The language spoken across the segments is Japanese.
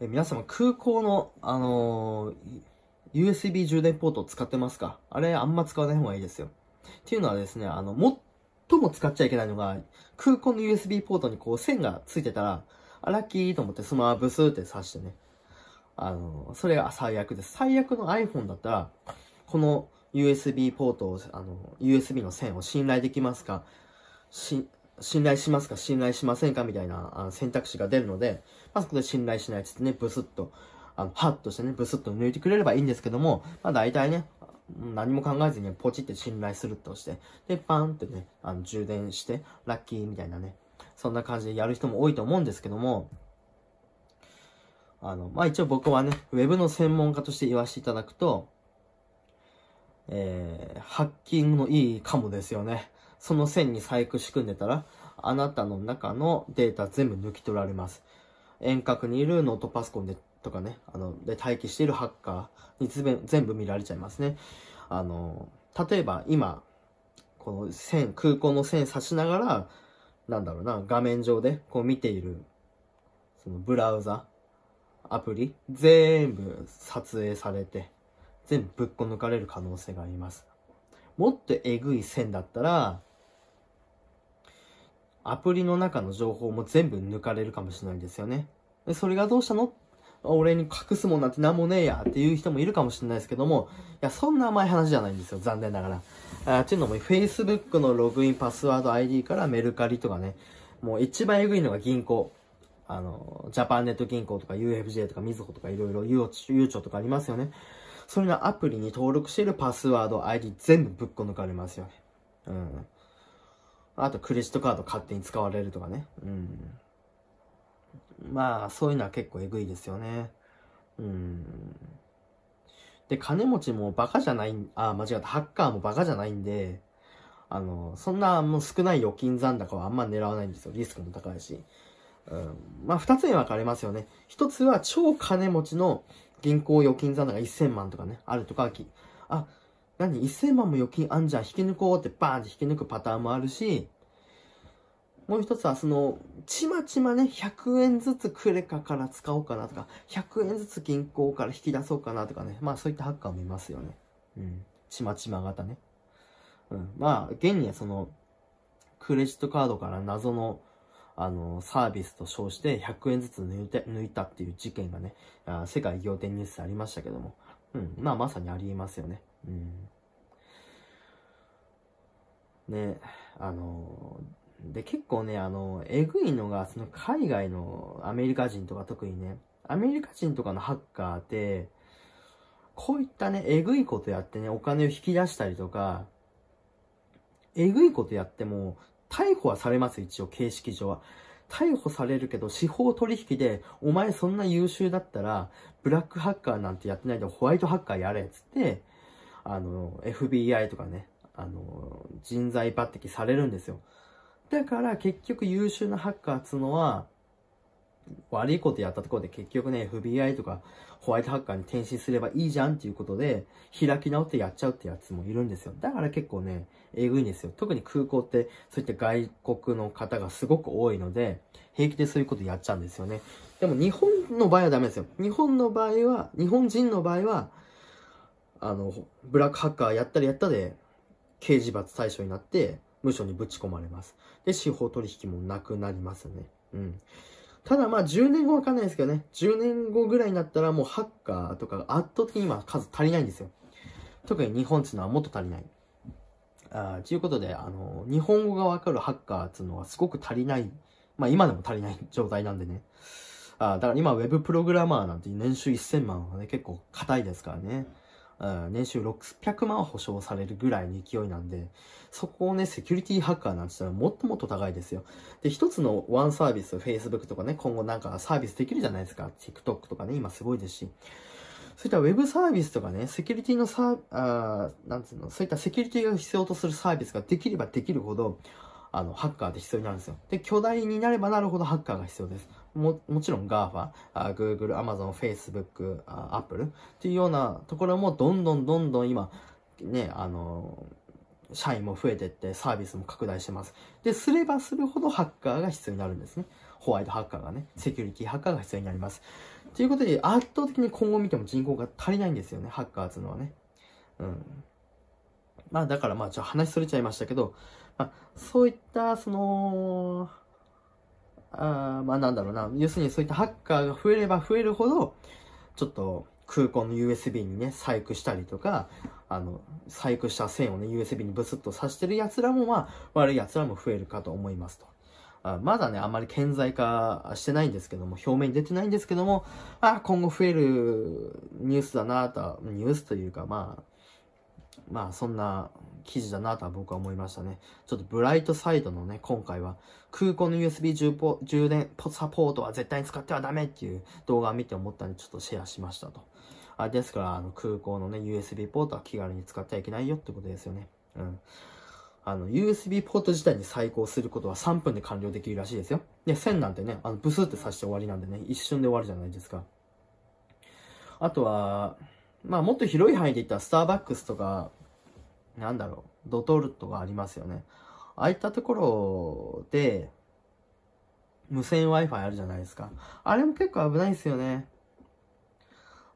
え皆様空港の、あのー、USB 充電ポートを使ってますかあれあんま使わない方がいいですよ。っていうのはですね、あの、最も使っちゃいけないのが、空港の USB ポートにこう線がついてたら、あ、ラッキーと思ってスマまブスーって刺してね。あのー、それが最悪です。最悪の iPhone だったら、この USB ポートを、あの、USB の線を信頼できますかし、信頼しますか信頼しませんかみたいな選択肢が出るので、まあ、そこで信頼しないつってね、ブスッと、あの、ハッとしてね、ブスッと抜いてくれればいいんですけども、まあ大体ね、何も考えずにポチって信頼するとして、で、パンってね、あの、充電して、ラッキーみたいなね、そんな感じでやる人も多いと思うんですけども、あの、まあ一応僕はね、ウェブの専門家として言わせていただくと、えー、ハッキングのいいかもですよね。その線に細工仕組んでたら、あなたの中のデータ全部抜き取られます。遠隔にいるノートパソコンで、とかね、あの、で待機しているハッカーに全部見られちゃいますね。あの、例えば今、この線、空港の線指しながら、なんだろうな、画面上でこう見ている、そのブラウザ、アプリ、全部撮影されて、全部ぶっこ抜かれる可能性があります。もっとえぐい線だったら、アプリの中の情報も全部抜かれるかもしれないんですよね。それがどうしたの俺に隠すもんなんて何もねえやっていう人もいるかもしれないですけども、いや、そんな甘い話じゃないんですよ、残念ながら。あっていうのも、Facebook のログインパスワード ID からメルカリとかね、もう一番エグいのが銀行。あの、ジャパンネット銀行とか UFJ とかみずほとかいろいろ、ゆうちょとかありますよね。それのアプリに登録しているパスワード ID 全部ぶっこ抜かれますよね。うん。あとクレジットカード勝手に使われるとかね。うん。まあ、そういうのは結構えぐいですよね。うん。で、金持ちもバカじゃない、あ、間違った、ハッカーもバカじゃないんで、あの、そんなもう少ない預金残高はあんま狙わないんですよ。リスクも高いし。うん、まあ、二つに分かれますよね。一つは超金持ちの銀行預金残高1000万とかね、あるとか、あ、何 ?1000 万も預金あんじゃん、引き抜こうってバーンって引き抜くパターンもあるし、もう一つは、その、ちまちまね、100円ずつクレカから使おうかなとか、100円ずつ銀行から引き出そうかなとかね、まあそういったハッカーもいますよね。うん。ちまちま型ね。うん。まあ、現にその、クレジットカードから謎の、あの、サービスと称して100円ずつ抜いて、抜いたっていう事件がね、世界仰天ニュースありましたけども、うん。まあまさにありえますよね。うん。ね、あの、で、結構ね、あの、えぐいのが、その海外のアメリカ人とか特にね、アメリカ人とかのハッカーって、こういったね、えぐいことやってね、お金を引き出したりとか、えぐいことやっても、逮捕はされます、一応、形式上は。逮捕されるけど、司法取引で、お前そんな優秀だったら、ブラックハッカーなんてやってないでホワイトハッカーやれ、っつって、あの、FBI とかね、あの、人材抜擢されるんですよ。だから結局優秀なハッカーっつうのは、悪いことやったところで結局ね、FBI とかホワイトハッカーに転身すればいいじゃんっていうことで、開き直ってやっちゃうってやつもいるんですよ。だから結構ね、えぐいんですよ。特に空港って、そういった外国の方がすごく多いので、平気でそういうことやっちゃうんですよね。でも日本の場合はダメですよ。日本の場合は、日本人の場合は、あの、ブラックハッカーやったりやったで、刑事罰対象になって、無所にぶち込まれます。で、司法取引もなくなりますね。うん。ただまあ10年後わかんないですけどね、10年後ぐらいになったらもうハッカーとか圧倒的に今数足りないんですよ。特に日本っていうのはもっと足りない。あということで、あの、日本語がわかるハッカーっていうのはすごく足りない。まあ今でも足りない状態なんでね。あだから今 Web プログラマーなんて年収1000万はね、結構硬いですからね。年収600万保証されるぐらいの勢いなんで、そこをね、セキュリティハッカーなんて言ったらもっともっと高いですよ。で、一つのワンサービス、Facebook とかね、今後なんかサービスできるじゃないですか。TikTok とかね、今すごいですし。そういったウェブサービスとかね、セキュリティのサー、あなんつうの、そういったセキュリティが必要とするサービスができればできるほど、あの、ハッカーって必要になるんですよ。で、巨大になればなるほどハッカーが必要です。も、もちろん GAFA、Google、Amazon、Facebook、Apple っていうようなところもどんどんどんどん今、ね、あの社員も増えてってサービスも拡大してます。で、すればするほどハッカーが必要になるんですね。ホワイトハッカーがね、セキュリティハッカーが必要になります。ということで、圧倒的に今後見ても人口が足りないんですよね、ハッカーというのはね。うん。まあだからまあちょっと話それちゃいましたけど、まあ、そういったその、あまあなんだろうな、要するにそういったハッカーが増えれば増えるほど、ちょっと空港の USB にね、細工したりとか、あの、細工した線をね、USB にブスッと刺してる奴らも、まあ、悪い奴らも増えるかと思いますと。あまだね、あんまり顕在化してないんですけども、表面に出てないんですけども、あ今後増えるニュースだなと、ニュースというか、まあ、まあ、そんな記事だなとは僕は思いましたね。ちょっとブライトサイドのね、今回は、空港の USB 充充電サポートは絶対に使ってはダメっていう動画を見て思ったんで、ちょっとシェアしましたと。あですから、あの空港のね、USB ポートは気軽に使ってはいけないよってことですよね。うん。あの、USB ポート自体に再行することは3分で完了できるらしいですよ。で、線なんてね、あの、ブスって刺して終わりなんでね、一瞬で終わるじゃないですか。あとは、まあもっと広い範囲で言ったら、スターバックスとか、なんだろう、ドトルトがありますよね。ああいったところで、無線 Wi-Fi あるじゃないですか。あれも結構危ないですよね。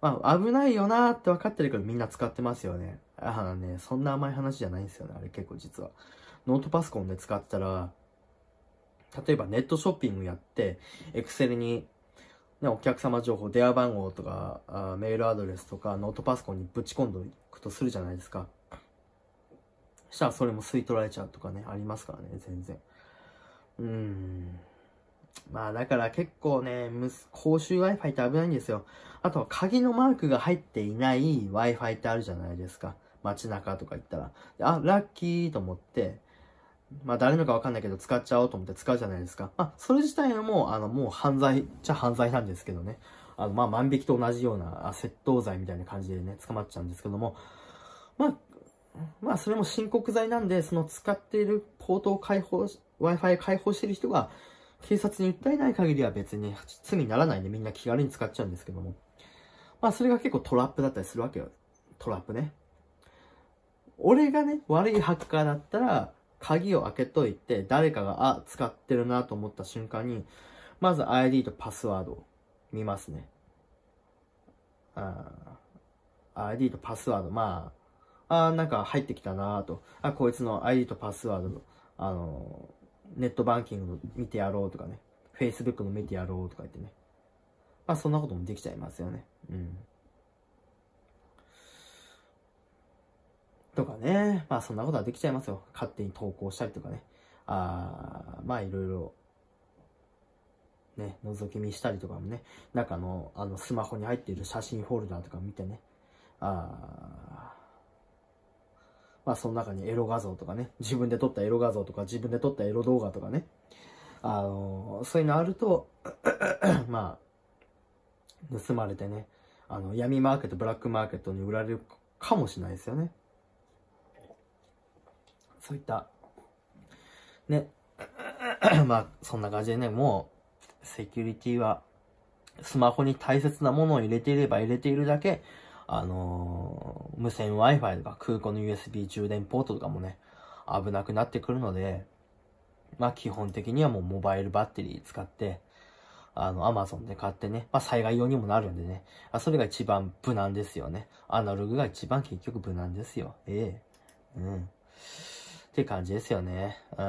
まあ、危ないよなーって分かってるけどみんな使ってますよね。あのね、そんな甘い話じゃないんですよね。あれ結構実は。ノートパソコンで使ってたら、例えばネットショッピングやって、Excel に、ね、お客様情報、電話番号とか、メールアドレスとか、ノートパソコンにぶち込んでいくとするじゃないですか。したらそれも吸い取られちゃうとかね、ありますからね、全然。うーん。まあだから結構ね、公衆 Wi-Fi って危ないんですよ。あとは鍵のマークが入っていない Wi-Fi ってあるじゃないですか。街中とか行ったら。あ、ラッキーと思って、まあ誰のかわかんないけど使っちゃおうと思って使うじゃないですか。まあそれ自体はもう、あのもう犯罪っちゃ犯罪なんですけどね。あのまあ万引きと同じような窃盗罪みたいな感じでね、捕まっちゃうんですけども。まあまあ、それも申告罪なんで、その使っているポートを開放、Wi-Fi 開放している人が、警察に訴えない限りは別に罪にならないんで、みんな気軽に使っちゃうんですけども。まあ、それが結構トラップだったりするわけよ。トラップね。俺がね、悪いハッカーだったら、鍵を開けといて、誰かが、あ、使ってるなと思った瞬間に、まず ID とパスワードを見ますね。あ ID とパスワード、まあ、あなんか入ってきたなと、あ、こいつの ID とパスワードの、あのー、ネットバンキングの見てやろうとかね、Facebook の見てやろうとか言ってね。まあそんなこともできちゃいますよね。うん。とかね、まあそんなことはできちゃいますよ。勝手に投稿したりとかね。あまあいろいろ、ね、覗き見したりとかもね、中の、あの、スマホに入っている写真フォルダーとか見てね、あまあその中にエロ画像とかね、自分で撮ったエロ画像とか、自分で撮ったエロ動画とかね、あのー、そういうのあると まあ、盗まれてね、あの、闇マーケット、ブラックマーケットに売られるかもしれないですよね。そういった、ね、まあ、そんな感じでね、もう、セキュリティは、スマホに大切なものを入れていれば入れているだけ、あのー、無線 Wi-Fi とか空港の USB 充電ポートとかもね、危なくなってくるので、まあ基本的にはもうモバイルバッテリー使って、あの、Amazon で買ってね、まあ災害用にもなるんでね、あそれが一番無難ですよね。アナログが一番結局無難ですよ。ええうん。って感じですよね。うん。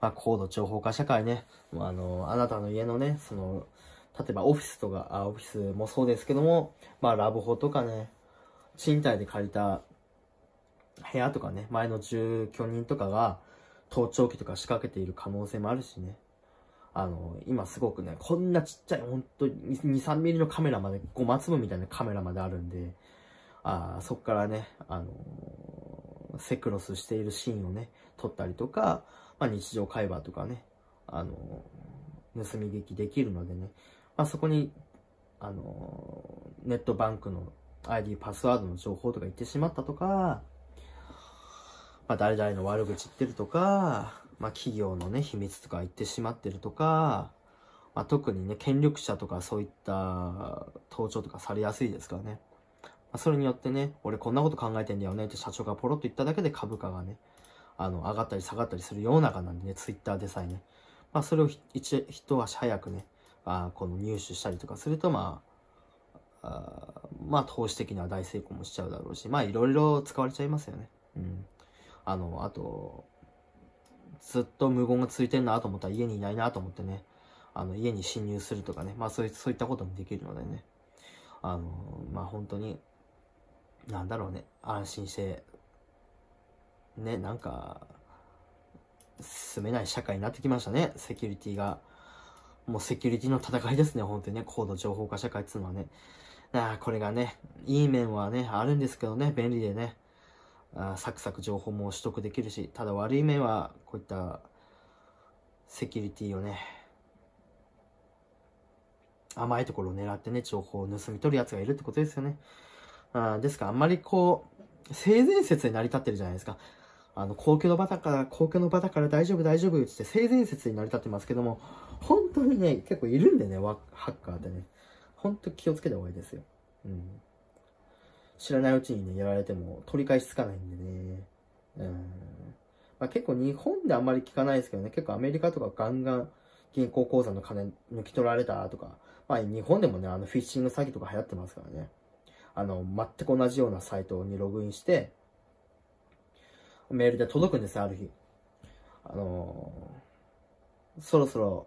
まあ、高度情報化社会ね、あの、あなたの家のね、その、例えばオフィスとか、あオフィスもそうですけども、まあラブホとかね、賃貸で借りた部屋とかね、前の住居人とかが盗聴器とか仕掛けている可能性もあるしね。あの、今すごくね、こんなちっちゃい、本当に2、3ミリのカメラまで、5マ粒みたいなカメラまであるんで、あそこからね、あのー、セクロスしているシーンをね、撮ったりとか、まあ、日常会話とかね、あのー、盗みきできるのでね、まあ、そこに、あの、ネットバンクの ID、パスワードの情報とか言ってしまったとか、まあ、誰々の悪口言ってるとか、まあ、企業のね、秘密とか言ってしまってるとか、まあ、特にね、権力者とかそういった盗聴とかされやすいですからね。まあ、それによってね、俺こんなこと考えてんだよねって社長がポロッと言っただけで株価がね、あの、上がったり下がったりする世の中なんでね、ツイッターでさえね。まあ、それを一足早くね、あこの入手したりとかすると、まあ、あまあ、投資的には大成功もしちゃうだろうし、まあ、いろいろ使われちゃいますよね。うん。あの、あと、ずっと無言がついてるなと思ったら家にいないなと思ってね、あの、家に侵入するとかね、まあ、そういそういったこともできるのでね、あの、まあ、本当に、なんだろうね、安心して、ね、なんか、住めない社会になってきましたね、セキュリティが。もうセキュリティの戦いですね、本当にね、高度情報化社会っていうのはね。あこれがね、いい面はね、あるんですけどね、便利でね、あサクサク情報も取得できるし、ただ悪い面は、こういったセキュリティをね、甘いところを狙ってね、情報を盗み取る奴がいるってことですよね。あですから、あんまりこう、性善説に成り立ってるじゃないですか。あの、公共の場だから、公共の場だから大丈夫大丈夫って性善説に成り立ってますけども、本当にね、結構いるんでね、ハッカーってね。本当気をつけた方がいいですよ。うん。知らないうちにね、やられても取り返しつかないんでね。うん。まあ、結構日本であんまり聞かないですけどね、結構アメリカとかガンガン銀行口座の金抜き取られたとか、まあ日本でもね、あのフィッシング詐欺とか流行ってますからね。あの、全く同じようなサイトにログインして、メールで届くんですよ、ある日。あのー、そろそろ、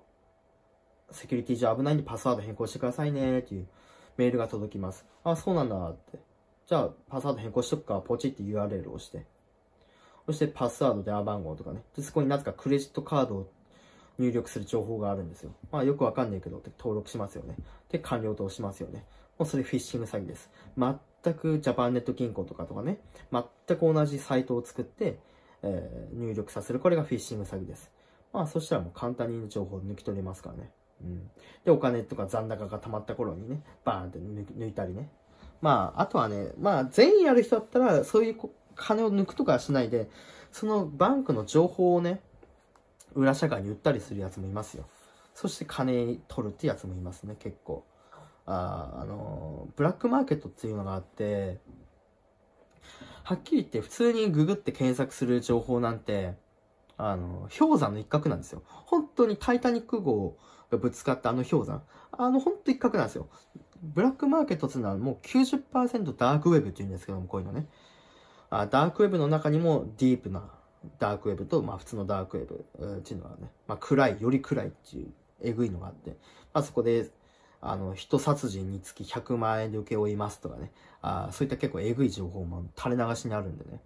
セキュリティ上危ないんでパスワード変更してくださいね、っていうメールが届きます。あ、そうなんだ、って。じゃあ、パスワード変更しとくか、ポチって URL を押して。そしてパスワード、電話番号とかね。で、そこになぜかクレジットカードを入力する情報があるんですよ。まあよくわかんないけど、登録しますよね。で、完了と押しますよね。もうそれフィッシング詐欺です。全全くジャパンネット銀行とかとかね、全く同じサイトを作って、えー、入力させる。これがフィッシング詐欺です。まあそしたらもう簡単に情報抜き取れますからね。うん。で、お金とか残高が溜まった頃にね、バーンって抜いたりね。まあ、あとはね、まあ全員やる人だったら、そういう金を抜くとかはしないで、そのバンクの情報をね、裏社会に売ったりするやつもいますよ。そして金取るってやつもいますね、結構。ああのブラックマーケットっていうのがあってはっきり言って普通にググって検索する情報なんてあの氷山の一角なんですよ本当にタイタニック号がぶつかったあの氷山あの本当一角なんですよブラックマーケットっていうのはもう90%ダークウェブっていうんですけどもこういうのねあダークウェブの中にもディープなダークウェブと、まあ、普通のダークウェブっていうのはね、まあ、暗いより暗いっていうえぐいのがあって、まあ、そこであの、人殺人につき100万円で請け負いますとかね、あそういった結構えぐい情報も垂れ流しにあるんでね、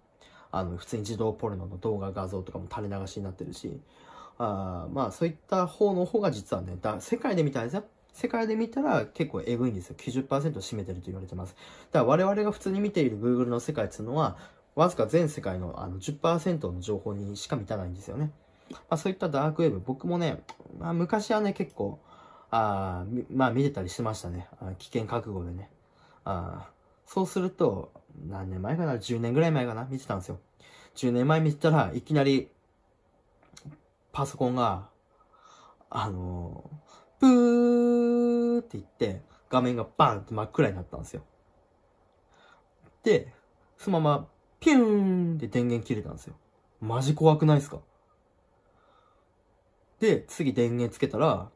あの、普通に自動ポルノの動画画像とかも垂れ流しになってるし、あまあそういった方の方が実はね、だ世界で見たらですよ。世界で見たら結構えぐいんですよ。90%占めてると言われてます。だから我々が普通に見ている Google の世界っていうのは、わずか全世界のあの10%の情報にしか満たないんですよね。まあ、そういったダークウェブ、僕もね、まあ、昔はね、結構、あまあ見てたりしてましたね。危険覚悟でね。あそうすると、何年前かな ?10 年ぐらい前かな見てたんですよ。10年前見てたらいきなり、パソコンが、あのー、プーって言って、画面がバーンって真っ暗になったんですよ。で、そのまま、ピューンって電源切れたんですよ。マジ怖くないですかで、次電源つけたら、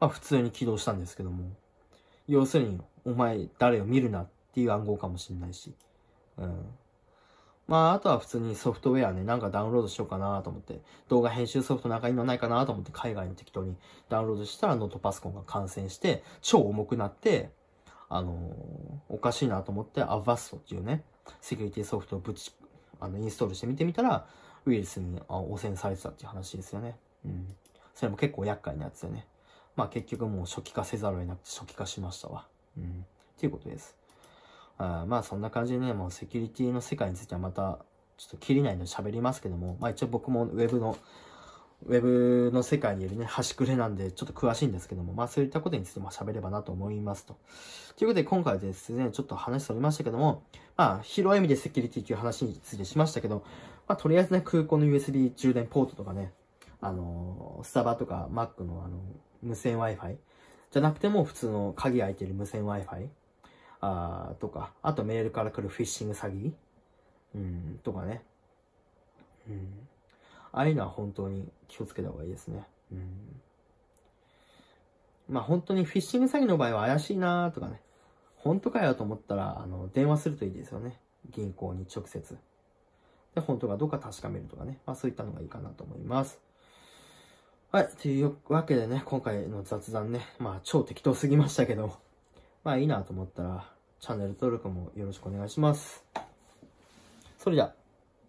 まあ、普通に起動したんですけども、要するに、お前誰を見るなっていう暗号かもしれないし、うん。まあ、あとは普通にソフトウェアね、なんかダウンロードしようかなと思って、動画編集ソフトなんかいいのないかなと思って海外の適当にダウンロードしたらノートパソコンが感染して、超重くなって、あのー、おかしいなと思って Avast っていうね、セキュリティソフトをぶち、あの、インストールしてみてみたら、ウイルスに汚染されてたっていう話ですよね。うん。それも結構厄介なやつだよね。まあ結局もう初期化せざるを得なくて初期化しましたわ。うん。っていうことです。あまあそんな感じでね、もうセキュリティの世界についてはまた、ちょっと切りないので喋りますけども、まあ一応僕も Web の、Web の世界にいるね、端くれなんで、ちょっと詳しいんですけども、まあそういったことについても喋ればなと思いますと。ということで今回ですね、ちょっと話しておりましたけども、まあ広い意味でセキュリティという話についてしましたけど、まあとりあえずね、空港の USB 充電ポートとかね、あのー、スタバとか Mac のあのー無線 Wi-Fi じゃなくても普通の鍵開いてる無線 Wi-Fi あとか、あとメールから来るフィッシング詐欺うん、とかね。うん。ああいうのは本当に気をつけた方がいいですね。うん。まあ本当にフィッシング詐欺の場合は怪しいなとかね。本当かよと思ったら、あの、電話するといいですよね。銀行に直接。で、本当かどうか確かめるとかね。まあそういったのがいいかなと思います。はい、というわけでね、今回の雑談ね、まあ超適当すぎましたけど、まあいいなと思ったら、チャンネル登録もよろしくお願いします。それじゃあ。